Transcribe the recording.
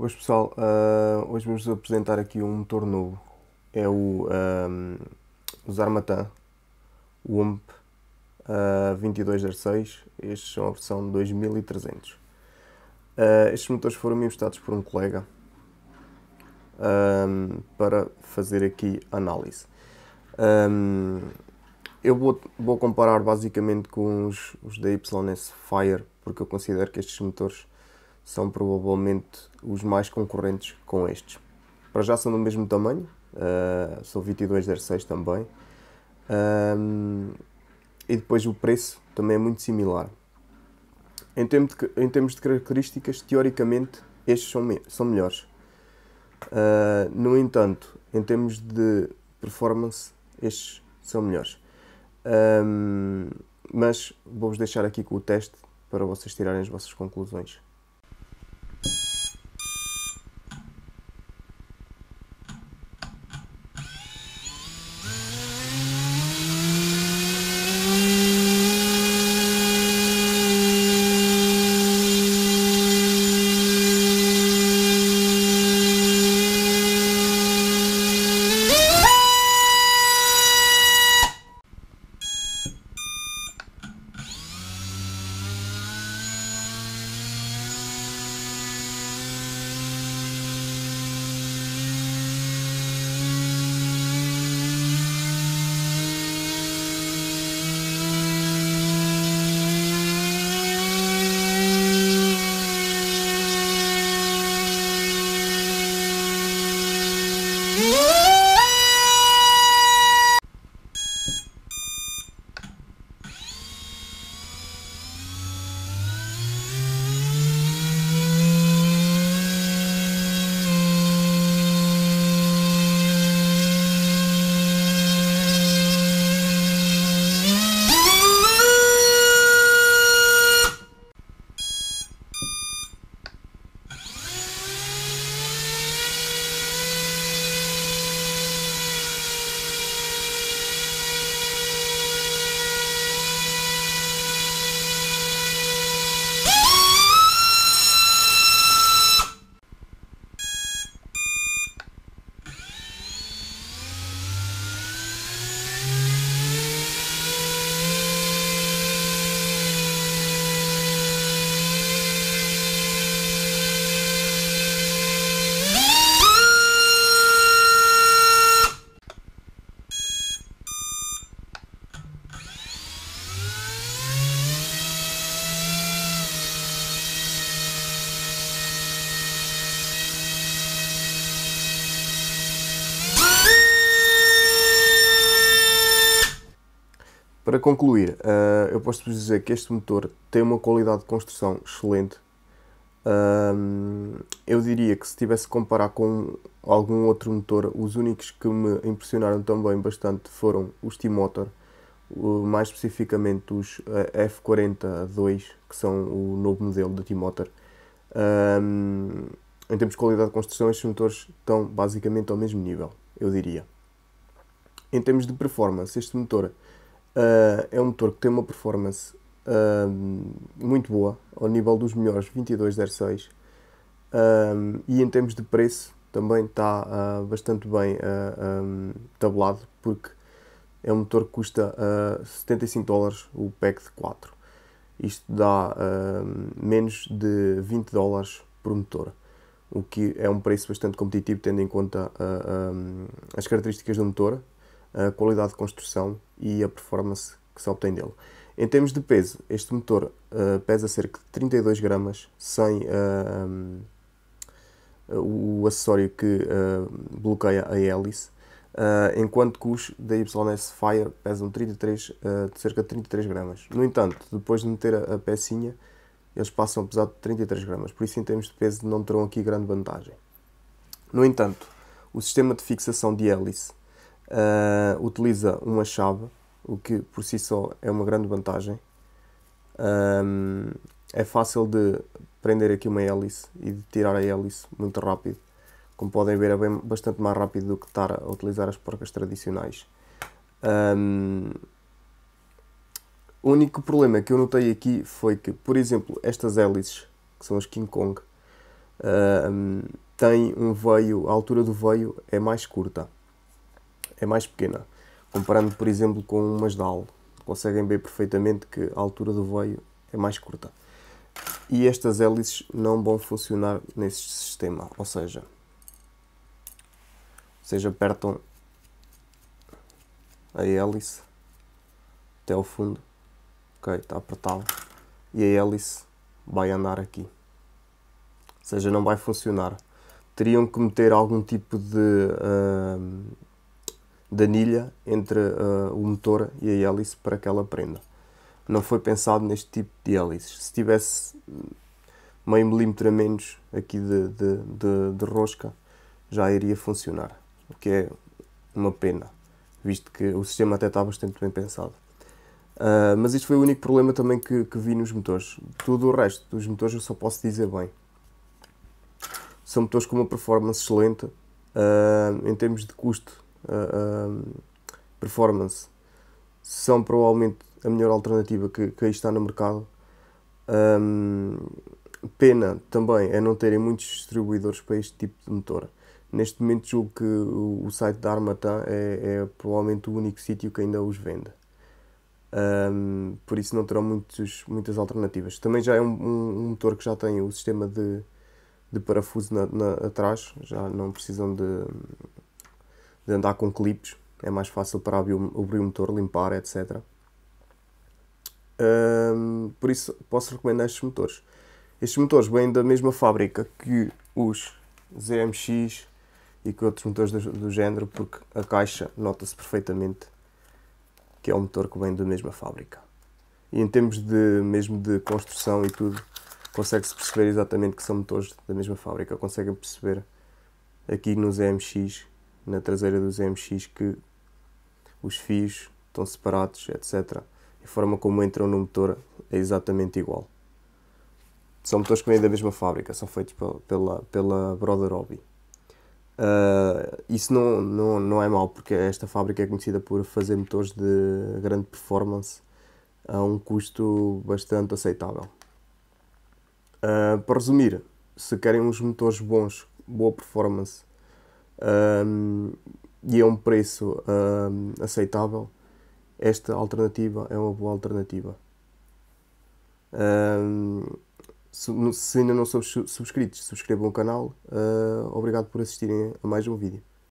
Hoje pessoal, uh, hoje vamos apresentar aqui um motor novo. É o, um, ah, o Zarmatan WUMP uh, 2206. Estes são a versão 2300. Uh, ah, estes motores foram emprestados por um colega um, para fazer aqui análise. Um, eu vou, vou comparar basicamente com os, os da YS Fire, porque eu considero que estes motores são provavelmente os mais concorrentes com estes. Para já são do mesmo tamanho, uh, são 2206 também. Um, ah, e depois o preço também é muito similar. Em termos de, em termos de características, teoricamente estes são, me são melhores. Uh, no entanto, em termos de performance, estes são melhores. Um, mas vou-vos deixar aqui com o teste para vocês tirarem as vossas conclusões. Para concluir, uh, eu posso-vos dizer que este motor tem uma qualidade de construção excelente. eu diria que se tivesse que comparar com algum outro motor, os únicos que me impressionaram também bastante foram os T-Motor, mais especificamente os eh, f 42 que são o novo modelo da T-Motor. Um, em termos de qualidade de construção, estes motores estão basicamente ao mesmo nível, eu diria. Em termos de performance, este motor Uh, é um motor que tem uma performance uh, muito boa, ao nível dos melhores 2206. Uh, ah, e em termos de preço também está bastante bem um, tabulado, porque é um motor que custa 75 dólares o pack de 4. Isto dá menos de 20 dólares por motor o que é um preço bastante competitivo, tendo em conta uh, um, as características do motor, a qualidade de construção e a performance que se obtém dele. Em termos de peso, este motor uh, pesa cerca de 32 gramas, sem uh, eh, um, o acessório que uh, bloqueia a hélice, enquanto que os da YS Fire pesam 33, cerca de 33 gramas. No entanto, depois de meter a, a pecinha, eles passam a pesar de 33 gramas, por isso em termos de peso não terão aqui grande vantagem. No entanto, o sistema de fixação de hélice uh, utiliza uma chave, o que por si só é uma grande vantagem. Um, é fácil de prender aqui uma hélice e de tirar a hélice muito rápido. Como podem ver, é bem, bastante mais rápido do que estar a utilizar as porcas tradicionais. Um, o único problema que eu notei aqui foi que, por exemplo, estas hélices, que são as King Kong, um, têm um veio, a altura do veio é mais curta é mais pequena. Comparando, por exemplo, com umas DAL, conseguem ver perfeitamente que a altura do veio é mais curta. E estas hélices não vão funcionar nesse sistema, ou seja, vocês apertam a hélice até ao fundo, ok, está apertado, e a hélice vai andar aqui, ou seja, não vai funcionar. Teriam que meter algum tipo de uh, da anilha entre uh, o motor e a hélice para que ela prenda. Não foi pensado neste tipo de hélices. Se tivesse meio milímetro a menos aqui de, de, de, de rosca, já iria funcionar, o que é uma pena, visto que o sistema até está bastante bem pensado. Uh, mas isto foi o único problema também que, que vi nos motores. Tudo o resto dos motores eu só posso dizer bem. São motores com uma performance excelente. Uh, em termos de custo, uh, performance são provavelmente a melhor alternativa que, que aí está no mercado. Um, ah, pena também é não terem muitos distribuidores para este tipo de motor. Neste momento julgo que o, site da Armatan é, é, provavelmente o único sítio que ainda os vende. Um, por isso não terão muitos, muitas alternativas. Também já é um, um, motor que já tem o sistema de, de parafuso na, na, atrás, já não precisam de, de andar com clipes, é mais fácil para abrir o, abrir o motor, limpar, etc. Um, por isso posso recomendar estes motores. Estes motores vêm da mesma fábrica que os ZMX e que outros motores do, do género, porque a caixa nota-se perfeitamente que é um motor que vem da mesma fábrica. E em termos de mesmo de construção e tudo, consegue-se perceber exatamente que são motores da mesma fábrica. Conseguem perceber aqui nos ZMX na traseira dos MX que os fios estão separados, etc. E a forma como entram no motor é exatamente igual. São motores que vêm da mesma fábrica, são feitos pela, pela Brother Hobby. Uh, isso não, não, não é mau, porque esta fábrica é conhecida por fazer motores de grande performance a um custo bastante aceitável. Uh, para resumir, se querem uns motores bons, boa performance um, e a é um preço um, aceitável, esta alternativa é uma boa alternativa. Um, se, ainda não são subscritos, subscrevam o canal. Uh, obrigado por assistirem a mais um vídeo.